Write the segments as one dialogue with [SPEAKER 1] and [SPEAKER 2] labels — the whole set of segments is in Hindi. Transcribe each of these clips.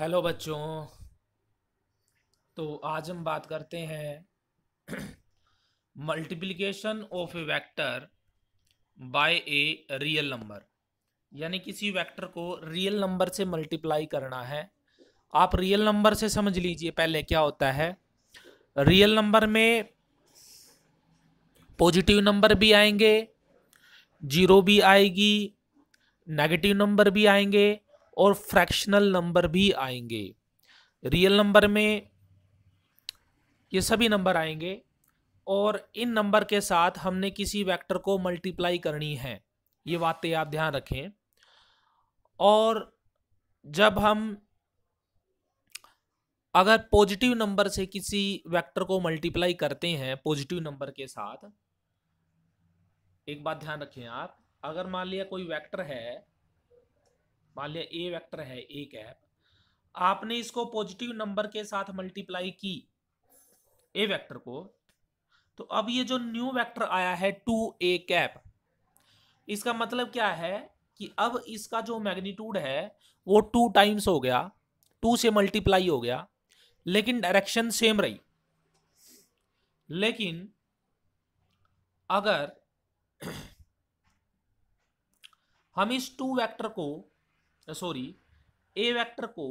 [SPEAKER 1] हेलो बच्चों तो आज हम बात करते हैं multiplication of a vector by a real number यानी किसी वेक्टर को रियल नंबर से मल्टीप्लाई करना है आप रियल नंबर से समझ लीजिए पहले क्या होता है रियल नंबर में पॉजिटिव नंबर भी आएंगे जीरो भी आएगी नेगेटिव नंबर भी आएंगे और फ्रैक्शनल नंबर भी आएंगे रियल नंबर में ये सभी नंबर आएंगे और इन नंबर के साथ हमने किसी वेक्टर को मल्टीप्लाई करनी है ये बातें आप ध्यान रखें और जब हम अगर पॉजिटिव नंबर से किसी वेक्टर को मल्टीप्लाई करते हैं पॉजिटिव नंबर के साथ एक बात ध्यान रखें आप अगर मान लिया कोई वेक्टर है मान लिया ए वेक्टर है ए कैप आपने इसको पॉजिटिव नंबर के साथ मल्टीप्लाई की ए वेक्टर को तो अब ये जो न्यू वेक्टर आया है टू ए कैप इसका मतलब क्या है कि अब इसका जो मैग्नीट्यूड है वो टू टाइम्स हो गया टू से मल्टीप्लाई हो गया लेकिन डायरेक्शन सेम रही लेकिन अगर हम इस टू वेक्टर को सॉरी ए वेक्टर को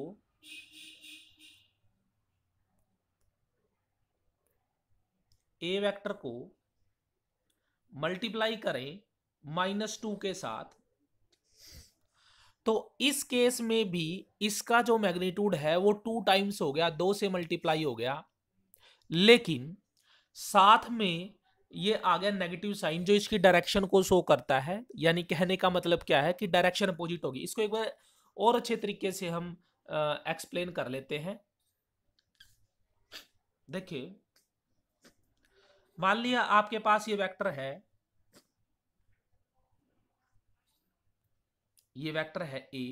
[SPEAKER 1] ए वेक्टर को मल्टीप्लाई करें माइनस टू के साथ तो इस केस में भी इसका जो मैग्नीट्यूड है वो टू टाइम्स हो गया दो से मल्टीप्लाई हो गया लेकिन साथ में ये आ गया नेगेटिव साइन जो इसकी डायरेक्शन को शो करता है यानी कहने का मतलब क्या है कि डायरेक्शन अपोजिट होगी इसको एक बार और अच्छे तरीके से हम एक्सप्लेन कर लेते हैं देखिए मान लिया आपके पास ये वेक्टर है ये वेक्टर है ए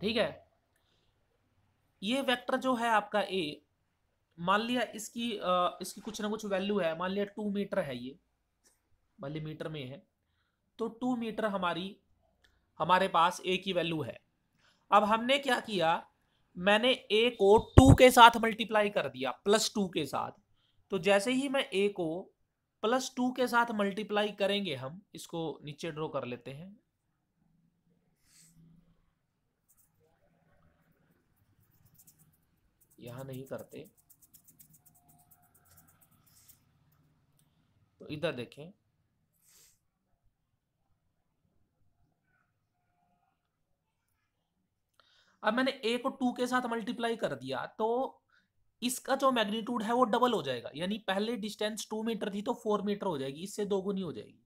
[SPEAKER 1] ठीक है ये वेक्टर जो है आपका ए मान लिया इसकी आ, इसकी कुछ ना कुछ वैल्यू है मान लिया टू मीटर है ये मान लिया मीटर में है तो टू मीटर हमारी हमारे पास ए की वैल्यू है अब हमने क्या किया मैंने ए को टू के साथ मल्टीप्लाई कर दिया प्लस टू के साथ तो जैसे ही मैं ए को प्लस टू के साथ मल्टीप्लाई करेंगे हम इसको नीचे ड्रॉ कर लेते हैं यहाँ नहीं करते तो इधर देखें अब मैंने ए को टू के साथ मल्टीप्लाई कर दिया तो इसका जो मैग्नीट्यूड है वो डबल हो जाएगा यानी पहले डिस्टेंस टू मीटर थी तो फोर मीटर हो जाएगी इससे दोगुनी हो जाएगी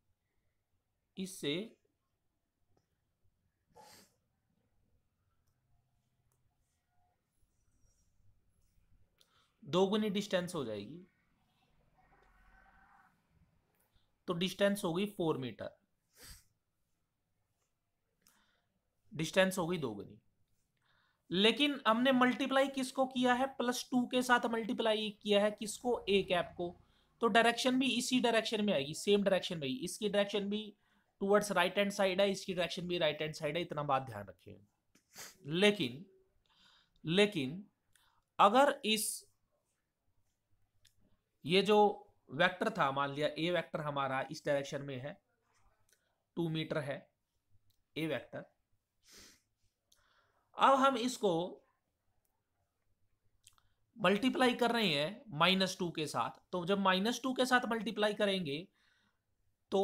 [SPEAKER 1] इससे दोगुनी डिस्टेंस हो जाएगी तो डिस्टेंस होगी फोर मीटर डिस्टेंस होगी दोगुनी लेकिन हमने मल्टीप्लाई किसको किया है प्लस टू के साथ मल्टीप्लाई किया है किसको ए कैप को तो डायरेक्शन भी इसी डायरेक्शन में आएगी सेम डायरेक्शन में इसकी डायरेक्शन भी टूवर्ड्स राइट हैंड साइड है इसकी डायरेक्शन भी राइट हैंड साइड है इतना बात ध्यान रखिए लेकिन लेकिन अगर इस ये जो वेक्टर था मान लिया ए वेक्टर हमारा इस डायरेक्शन में है टू मीटर है ए वेक्टर अब हम इसको मल्टीप्लाई कर रहे हैं माइनस टू के साथ तो जब माइनस टू के साथ मल्टीप्लाई करेंगे तो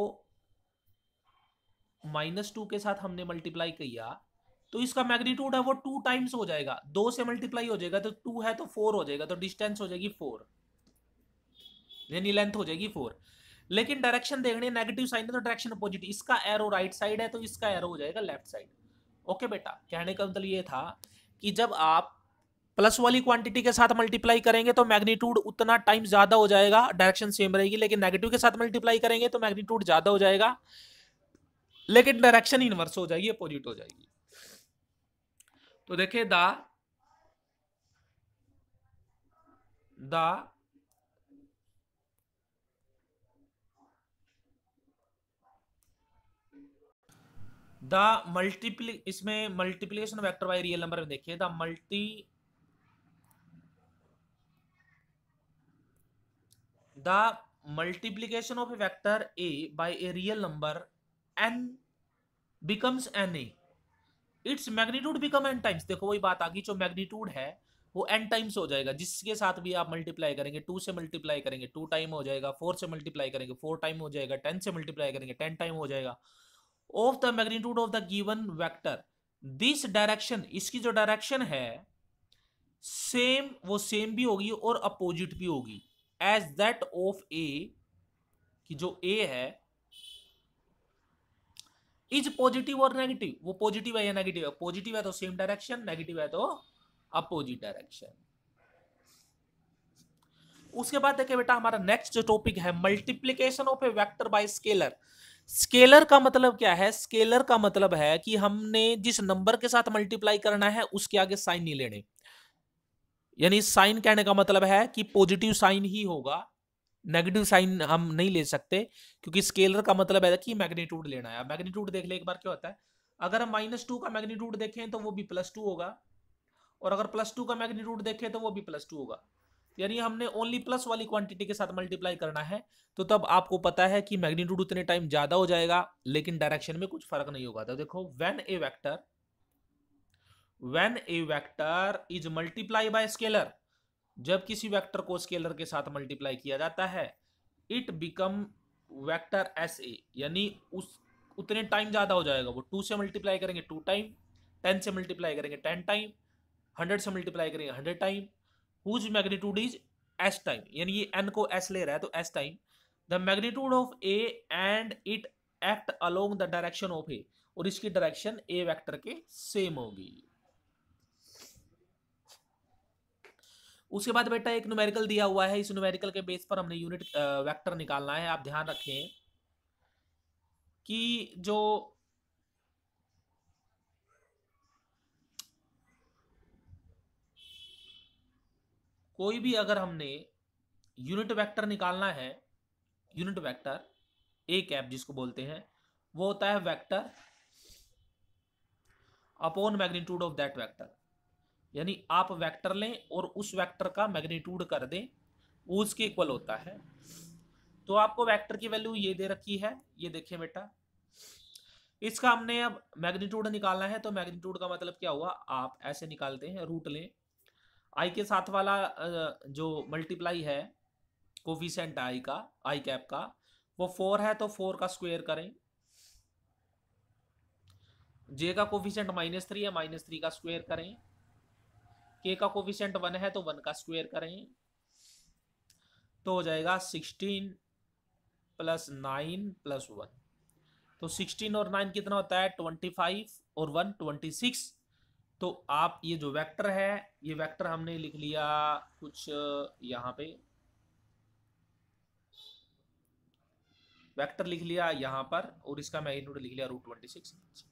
[SPEAKER 1] माइनस टू के साथ हमने मल्टीप्लाई किया तो इसका मैग्नीट्यूड है वो टू टाइम्स हो जाएगा दो से मल्टीप्लाई हो जाएगा तो टू है तो फोर हो जाएगा तो डिस्टेंस हो जाएगी फोर यानी लेंथ हो जाएगी फोर लेकिन डायरेक्शन देखने नेगेटिव साइन है तो डायरेक्शन अपोजिट इसका एरो राइट साइड है तो इसका एरो हो जाएगा लेफ्ट साइड ओके बेटा कहने का मतलब ये था कि जब आप प्लस वाली क्वांटिटी के साथ मल्टीप्लाई करेंगे तो मैग्नीट्यूड उतना टाइम ज़्यादा हो जाएगा डायरेक्शन सेम रहेगी लेकिन नेगेटिव के साथ मल्टीप्लाई करेंगे तो मैग्नीट्यूड ज़्यादा हो जाएगा लेकिन डायरेक्शन इनवर्स हो जाएगी अपोजिट हो जाएगी तो देखिये द द मल्टीप्ली इसमें multiplication vector by real number में देखिए the multi the multiplication of a vector a by a real number n becomes n a its magnitude become n times देखो वही बात आ गई जो मैग्नीट्यूड है वो एन टाइम्स हो जाएगा जिसके साथ भी आप मल्टीप्लाई करेंगे टू से मल्टीप्लाई करेंगे टू टाइम हो जाएगा फोर से मल्टीप्लाई करेंगे फोर टाइम हो जाएगा टेन से मल्टीप्लाई करेंगे टेन टाइम हो जाएगा of the magnitude of the given vector this direction इसकी जो डायरेक्शन है सेम वो सेम भी होगी और अपोजिट भी होगी एज दैट ऑफ ए कि जो ए है इज पॉजिटिव और नेगेटिव वो पॉजिटिव है या नेगेटिव है पॉजिटिव है तो सेम डायरेक्शन नेगेटिव है तो अपोजिट डायरेक्शन उसके बाद देखिए बेटा हमारा नेक्स्ट जो टॉपिक है multiplication of a vector by scalar scalar का मतलब क्या है स्केलर का मतलब है कि हमने जिस नंबर के साथ मल्टीप्लाई करना है उसके आगे साइन नहीं लेने यानी साइन कहने का मतलब है कि पॉजिटिव साइन ही होगा नेगेटिव साइन हम नहीं ले सकते क्योंकि स्केलर का मतलब है कि मैग्नीट्यूड लेना है मैग्नीट्यूड देख ले एक बार क्या होता है अगर हम माइनस टू का मैग्नीट्यूड देखें तो वो भी प्लस टू होगा और अगर प्लस टू का मैग्नीट्यूड देखें तो वो भी प्लस टू होगा यानी हमने ओनली प्लस वाली क्वांटिटी के साथ मल्टीप्लाई करना है तो तब आपको पता है कि मैग्नीट्यूड उतने टाइम ज्यादा हो जाएगा लेकिन डायरेक्शन में कुछ फर्क नहीं होगा तो देखो when a vector when a vector is multiply by scalar जब किसी वैक्टर को स्केलर के साथ मल्टीप्लाई किया जाता है it become vector s a यानी उस उतने टाइम ज़्यादा हो जाएगा वो टू से मल्टीप्लाई करेंगे टू टाइम टेन से मल्टीप्लाई करेंगे टेन टाइम हंड्रेड से मल्टीप्लाई करेंगे hundred time whose magnitude is s time यानी ये एन को एस ले रहा है तो s time the magnitude of a and it act along the direction of a और इसकी डायरेक्शन ए वेक्टर के सेम होगी उसके बाद बेटा एक न्यूमेरिकल दिया हुआ है इस न्यूमेरिकल के बेस पर हमने यूनिट वेक्टर निकालना है आप ध्यान रखें कि जो कोई भी अगर हमने यूनिट वेक्टर निकालना है यूनिट वेक्टर ए कैप जिसको बोलते हैं वो होता है vector upon magnitude of that vector यानी आप वेक्टर लें और उस वेक्टर का मैग्नीट्यूड कर दें वो उसके इक्वल होता है तो आपको वेक्टर की वैल्यू ये दे रखी है ये देखिए बेटा इसका हमने अब मैग्नीट्यूड निकालना है तो मैग्नीट्यूड का मतलब क्या हुआ आप ऐसे निकालते हैं रूट लें आई के साथ वाला जो मल्टीप्लाई है कोफिशेंट आई का आई कैप का वो फोर है तो फोर का स्क्वायर करें जे का कोफिशेंट माइनस थ्री है माइनस थ्री का स्क्वायर करें के का कोफिशेंट वन है तो वन का स्क्वायर करें तो हो जाएगा sixteen plus nine plus one तो सिक्सटीन और नाइन कितना होता है ट्वेंटी फाइव और वन ट्वेंटी सिक्स तो आप ये जो वेक्टर है ये वेक्टर हमने लिख लिया कुछ यहां पे वेक्टर लिख लिया यहां पर और इसका मैग्नीट्यूड लिख लिया रूट ट्वेंटी सिक्स